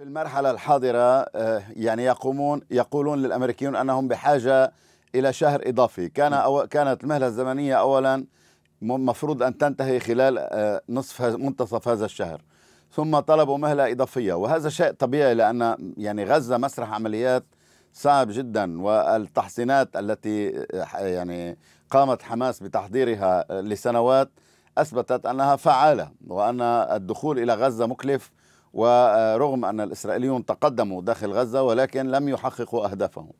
في المرحلة الحاضرة آه، يعني يقومون يقولون للأمريكيون أنهم بحاجة إلى شهر إضافي كان نعم. أو كانت المهلة الزمنية أولا مفروض أن تنتهي خلال آه، نصف منتصف هذا الشهر ثم طلبوا مهلة إضافية وهذا شيء طبيعي لأن يعني غزة مسرح عمليات صعب جدا والتحصينات التي آه، يعني قامت حماس بتحضيرها لسنوات أثبتت أنها فعالة وأن الدخول إلى غزة مكلف ورغم أن الإسرائيليون تقدموا داخل غزة ولكن لم يحققوا أهدافهم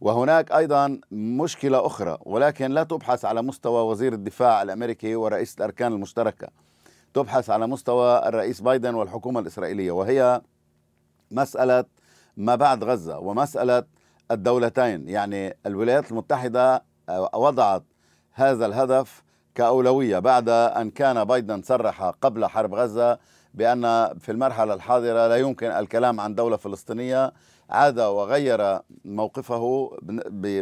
وهناك أيضا مشكلة أخرى ولكن لا تبحث على مستوى وزير الدفاع الأمريكي ورئيس الأركان المشتركة تبحث على مستوى الرئيس بايدن والحكومة الإسرائيلية وهي مسألة ما بعد غزة ومسألة الدولتين يعني الولايات المتحدة آه، وضعت هذا الهدف كأولوية بعد أن كان بايدن صرح قبل حرب غزة بأن في المرحلة الحاضرة لا يمكن الكلام عن دولة فلسطينية عاد وغير موقفه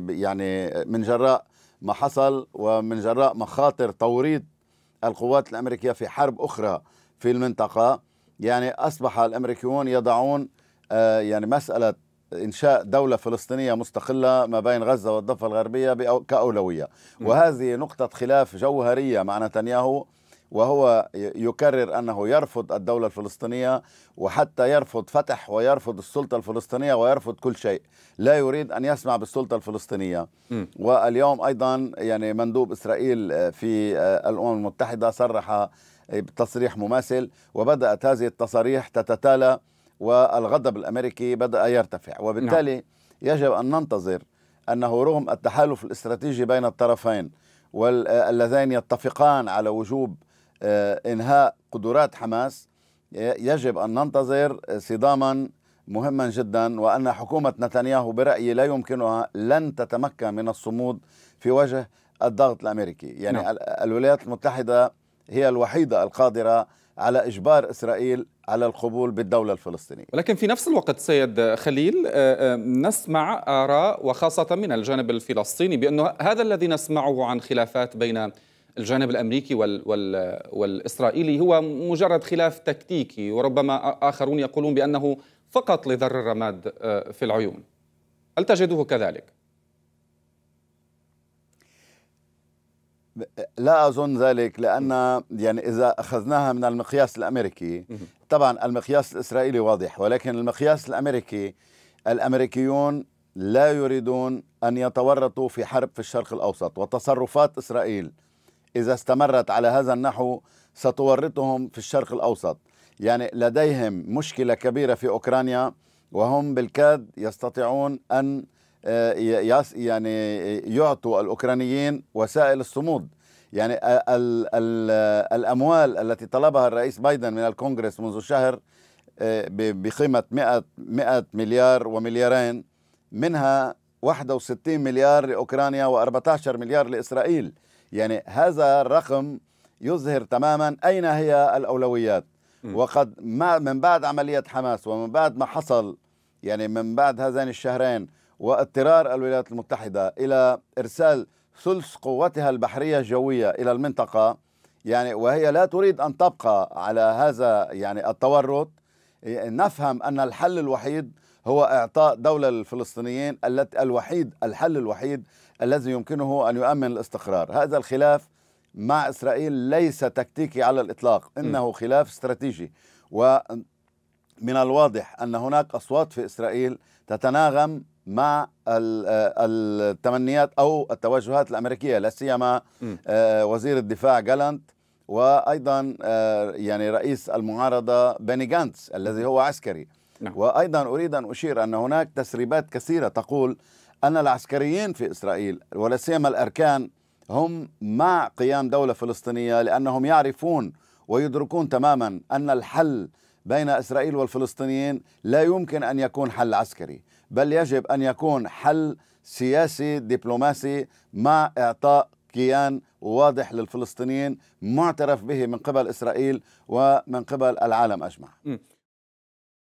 يعني من جراء ما حصل ومن جراء مخاطر توريط القوات الأمريكية في حرب أخرى في المنطقة يعني أصبح الأمريكيون يضعون آه، يعني مسألة إنشاء دولة فلسطينية مستقلة ما بين غزة والضفة الغربية كأولوية وهذه نقطة خلاف جوهرية مع نتنياهو وهو يكرر أنه يرفض الدولة الفلسطينية وحتى يرفض فتح ويرفض السلطة الفلسطينية ويرفض كل شيء لا يريد أن يسمع بالسلطة الفلسطينية م. واليوم أيضا يعني مندوب إسرائيل آه، في آه، الأمم المتحدة صرح آه، بتصريح مماثل وبدأت هذه التصاريح تتتالى والغضب الأمريكي بدأ يرتفع نعم. وبالتالي نعم. يجب أن ننتظر أنه رغم التحالف الاستراتيجي بين الطرفين واللذين يتفقان على وجوب آه، إنهاء قدرات حماس يجب أن ننتظر صداما مهما جدا وأن حكومة نتنياهو برأيي لا يمكنها لن تتمكن من الصمود في وجه الضغط الأمريكي يعني نعم. الولايات المتحدة هي الوحيدة القادرة على إجبار إسرائيل على القبول بالدولة الفلسطينية ولكن في نفس الوقت سيد خليل آه، آه، نسمع آراء وخاصة من الجانب الفلسطيني بأنه هذا الذي نسمعه عن خلافات بين الجانب الامريكي وال وال والاسرائيلي هو مجرد خلاف تكتيكي وربما اخرون يقولون بانه فقط لذر الرماد في العيون هل تجده كذلك؟ لا اظن ذلك لان يعني اذا اخذناها من المقياس الامريكي طبعا المقياس الاسرائيلي واضح ولكن المقياس الامريكي الامريكيون لا يريدون ان يتورطوا في حرب في الشرق الاوسط وتصرفات اسرائيل إذا استمرت على هذا النحو ستورطهم في الشرق الأوسط يعني لديهم مشكلة كبيرة في أوكرانيا وهم بالكاد يستطيعون أن آه، يعني يعطوا الأوكرانيين وسائل الصمود يعني الـ الـ الأموال التي طلبها الرئيس بايدن من الكونغرس منذ شهر آه، بقيمة 100 100 مليار ومليارين منها 61 مليار لأوكرانيا و14 مليار لإسرائيل يعني هذا الرقم يظهر تماما أين هي الأولويات م. وقد ما من بعد عملية حماس ومن بعد ما حصل يعني من بعد هذين الشهرين واضطرار الولايات المتحدة إلى إرسال ثلث قوتها البحرية الجوية إلى المنطقة يعني وهي لا تريد أن تبقى على هذا يعني التورط إيه، نفهم أن الحل الوحيد هو إعطاء دولة للفلسطينيين الوحيد الحل الوحيد الذي يمكنه أن يؤمن الاستقرار هذا الخلاف مع إسرائيل ليس تكتيكي على الإطلاق إنه خلاف استراتيجي ومن الواضح أن هناك أصوات في إسرائيل تتناغم مع التمنيات أو التوجهات الأمريكية لا سيما آه، وزير الدفاع جالانت وايضا آه، يعني رئيس المعارضه بني جانتس الذي هو عسكري نعم. وأيضا أريد أن أشير أن هناك تسريبات كثيرة تقول أن العسكريين في إسرائيل ولا سيما الأركان هم مع قيام دولة فلسطينية لأنهم يعرفون ويدركون تماما أن الحل بين إسرائيل والفلسطينيين لا يمكن أن يكون حل عسكري بل يجب أن يكون حل سياسي دبلوماسي مع إعطاء كيان واضح للفلسطينيين معترف به من قبل إسرائيل ومن قبل العالم أجمع